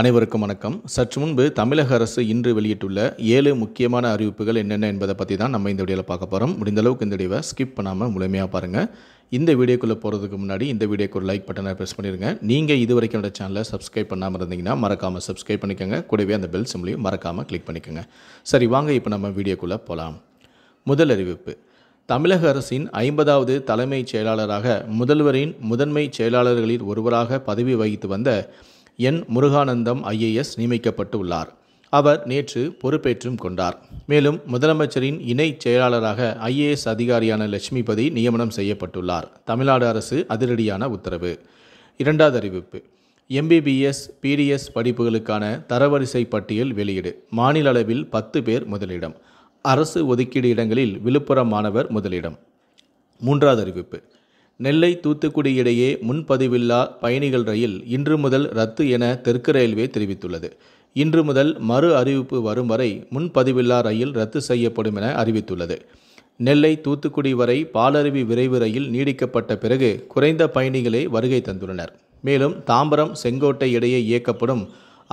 அனைவருக்கும் வணக்கம் சற்று முன்பு தமிழக அரசு இன்று வெளியிட்டுள்ள ஏழு முக்கியமான அறிவிப்புகள் என்னென்ன என்பதை பற்றி தான் நம்ம இந்த வீடியோவில் பார்க்க போகிறோம் முடிந்தளவுக்கு இந்த வீடியோவை ஸ்கிப் பண்ணாமல் முழுமையாக பாருங்கள் இந்த வீடியோக்குள்ளே போகிறதுக்கு முன்னாடி இந்த வீடியோக்கு ஒரு லைக் பட்டனை ப்ரெஸ் பண்ணிடுங்க நீங்கள் இது வரைக்கும் என்னோட சேனலை சப்ஸ்கிரைப் பண்ணாமல் இருந்தீங்கன்னா மறக்காமல் சப்ஸ்கிரைப் பண்ணிக்கோங்க கூடவே அந்த பெல் சிம்லையும் மறக்காமல் கிளிக் பண்ணிக்கோங்க சரி வாங்க இப்போ நம்ம வீடியோக்குள்ளே போகலாம் முதல் அறிவிப்பு தமிழக அரசின் ஐம்பதாவது தலைமைச் செயலாளராக முதல்வரின் முதன்மை செயலாளர்களில் ஒருவராக பதவி வகித்து வந்த என் முருகானந்தம் ஐஏஎஸ் நியமிக்கப்பட்டு உள்ளார் அவர் நேற்று பொறுப்பேற்றும் கொண்டார் மேலும் முதலமைச்சரின் இணை செயலாளராக ஐஏஎஸ் அதிகாரியான லட்சுமிபதி நியமனம் செய்யப்பட்டுள்ளார் தமிழ்நாடு அரசு அதிரடியான உத்தரவு இரண்டாவது அறிவிப்பு எம்பிபிஎஸ் பிடிஎஸ் படிப்புகளுக்கான தரவரிசை பட்டியல் வெளியீடு மாநில அளவில் பத்து பேர் முதலிடம் அரசு ஒதுக்கீடு இடங்களில் விழுப்புரம் மாணவர் முதலிடம் மூன்றாவது அறிவிப்பு நெல்லை தூத்துக்குடி இடையே முன்பதிவில்லா பயணிகள் ரயில் இன்று முதல் ரத்து என தெற்கு ரயில்வே தெரிவித்துள்ளது இன்று முதல் மறு அறிவிப்பு வரும் வரை முன்பதிவில்லா ரயில் ரத்து செய்யப்படும் என அறிவித்துள்ளது நெல்லை தூத்துக்குடி வரை பாலருவி விரைவு ரயில் நீடிக்கப்பட்ட பிறகு குறைந்த பயணிகளே வருகை தந்துள்ளனர் மேலும் தாம்பரம் செங்கோட்டை இடையே இயக்கப்படும்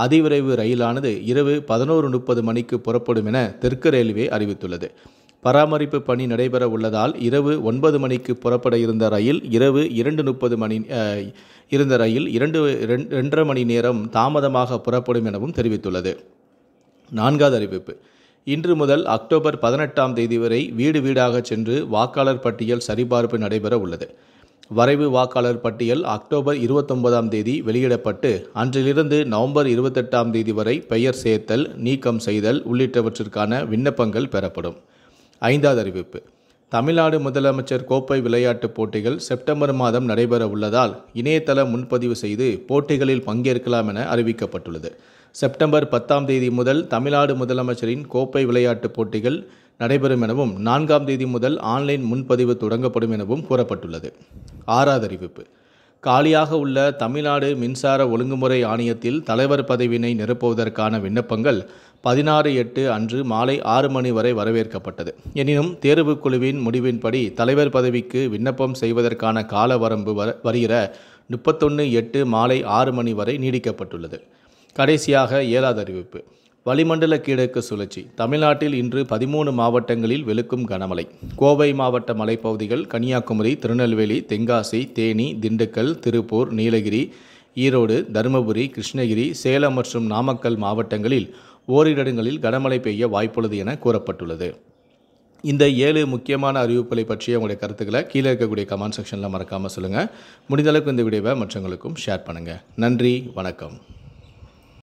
அதிவிரைவு ரயிலானது இரவு பதினோரு முப்பது மணிக்கு புறப்படும் என தெற்கு ரயில்வே அறிவித்துள்ளது பராமரிப்பு பணி நடைபெற உள்ளதால் இரவு ஒன்பது மணிக்கு புறப்பட இருந்த ரயில் இரவு இரண்டு முப்பது மணி இருந்த ரயில் இரண்டு ரெண்டரை மணி நேரம் தாமதமாக புறப்படும் எனவும் தெரிவித்துள்ளது நான்காவது அறிவிப்பு இன்று முதல் அக்டோபர் பதினெட்டாம் தேதி வரை வீடு வீடாக சென்று வாக்காளர் பட்டியல் சரிபார்ப்பு நடைபெற உள்ளது வரைவு வாக்காளர் பட்டியல் அக்டோபர் இருபத்தொன்பதாம் தேதி வெளியிடப்பட்டு அன்றிலிருந்து நவம்பர் இருபத்தெட்டாம் தேதி வரை பெயர் சேர்த்தல் நீக்கம் செய்தல் உள்ளிட்டவற்றிற்கான விண்ணப்பங்கள் பெறப்படும் ஐந்தாவது அறிவிப்பு தமிழ்நாடு முதலமைச்சர் கோப்பை விளையாட்டுப் போட்டிகள் செப்டம்பர் மாதம் நடைபெற உள்ளதால் இணையதள முன்பதிவு செய்து போட்டிகளில் பங்கேற்கலாம் என அறிவிக்கப்பட்டுள்ளது செப்டம்பர் பத்தாம் தேதி முதல் தமிழ்நாடு முதலமைச்சரின் கோப்பை விளையாட்டுப் போட்டிகள் நடைபெறும் எனவும் நான்காம் தேதி முதல் ஆன்லைன் முன்பதிவு தொடங்கப்படும் எனவும் கூறப்பட்டுள்ளது ஆறாவது அறிவிப்பு காலியாக உள்ள தமிழ்நாடு மின்சார ஒழுங்குமுறை ஆணையத்தில் தலைவர் பதவியினை நிரப்புவதற்கான விண்ணப்பங்கள் பதினாறு எட்டு அன்று மாலை ஆறு மணி வரை வரவேற்கப்பட்டது எனினும் தேர்வுக் குழுவின் முடிவின்படி தலைவர் பதவிக்கு விண்ணப்பம் செய்வதற்கான கால வரம்பு வர வருகிற முப்பத்தொன்று எட்டு மாலை ஆறு மணி வரை நீடிக்கப்பட்டுள்ளது கடைசியாக ஏழாவது அறிவிப்பு வளிமண்டல கிழக்கு சுழற்சி தமிழ்நாட்டில் இன்று பதிமூணு மாவட்டங்களில் வெளுக்கும் கனமழை கோவை மாவட்ட மலைப்பகுதிகள் கன்னியாகுமரி திருநெல்வேலி தென்காசி தேனி திண்டுக்கல் திருப்பூர் நீலகிரி ஈரோடு தருமபுரி கிருஷ்ணகிரி சேலம் மற்றும் நாமக்கல் மாவட்டங்களில் ஓரிடங்களில் கனமழை பெய்ய வாய்ப்புள்ளது என கூறப்பட்டுள்ளது இந்த ஏழு முக்கியமான அறிவிப்புகளை பற்றிய உங்களுடைய கருத்துக்களை கீழே இருக்கக்கூடிய கமெண்ட் செக்ஷனில் மறக்காமல் சொல்லுங்கள் முடிந்தளவுக்கு இந்த விடைவை மற்றவங்களுக்கும் ஷேர் பண்ணுங்கள் நன்றி வணக்கம்